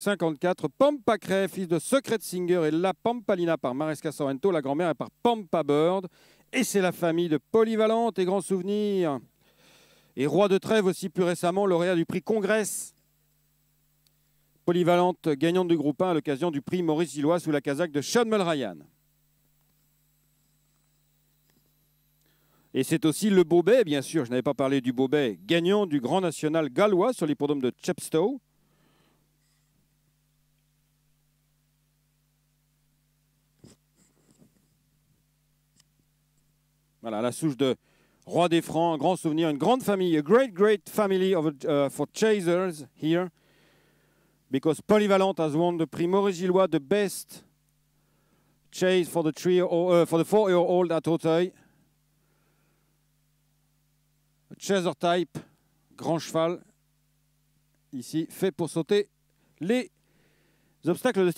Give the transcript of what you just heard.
54, Pampa Cray, fils de Secret Singer, et La Pampalina par Maresca Sorrento, la grand-mère est par Pampa Bird. Et c'est la famille de Polyvalente et Grand Souvenir. Et Roi de Trèves aussi plus récemment, lauréat du prix Congrès. Polyvalente, gagnante du groupe 1 à l'occasion du prix Maurice Gillois sous la casaque de Sean Mulryan. Et c'est aussi le Bobet, bien sûr, je n'avais pas parlé du Bobet, gagnant du Grand National gallois sur l'hippodrome de Chepstow. la souche de Roi des Francs, un grand souvenir, une grande famille, a great, great family of, uh, for chasers here, because Polyvalent has won the Prix Maurice Gillois, the best chase for the, three uh, or, four year old at Auteuil. A chaser type, grand cheval, ici fait pour sauter les obstacles de type.